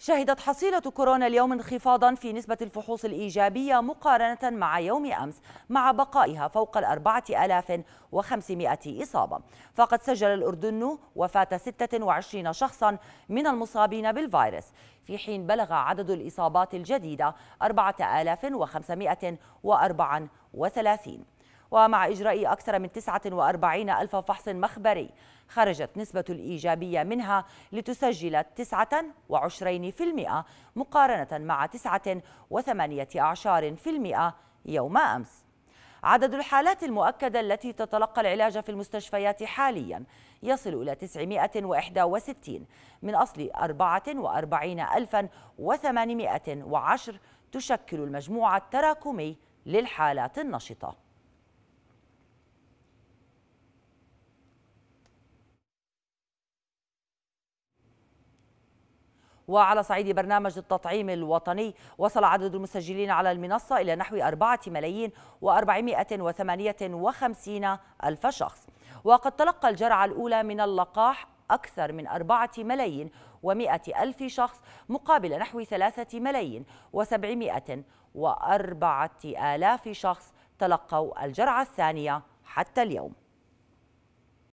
شهدت حصيلة كورونا اليوم انخفاضا في نسبة الفحوص الإيجابية مقارنة مع يوم أمس مع بقائها فوق الأربعة ألاف وخمسمائة إصابة فقد سجل الأردن وفاة 26 شخصا من المصابين بالفيروس في حين بلغ عدد الإصابات الجديدة 4534 ومع إجراء أكثر من 49 ألف فحص مخبري خرجت نسبة الإيجابية منها لتسجل 29% مقارنة مع 9.8% يوم أمس عدد الحالات المؤكدة التي تتلقى العلاج في المستشفيات حاليا يصل إلى 961 من أصل 44810 تشكل المجموع التراكمي للحالات النشطة وعلى صعيد برنامج التطعيم الوطني وصل عدد المسجلين على المنصة إلى نحو 4 ملايين و458 ألف شخص وقد تلقى الجرعة الأولى من اللقاح أكثر من أربعة ملايين ومائة ألف شخص مقابل نحو ثلاثة ملايين وسبعمائة وأربعة آلاف شخص تلقوا الجرعة الثانية حتى اليوم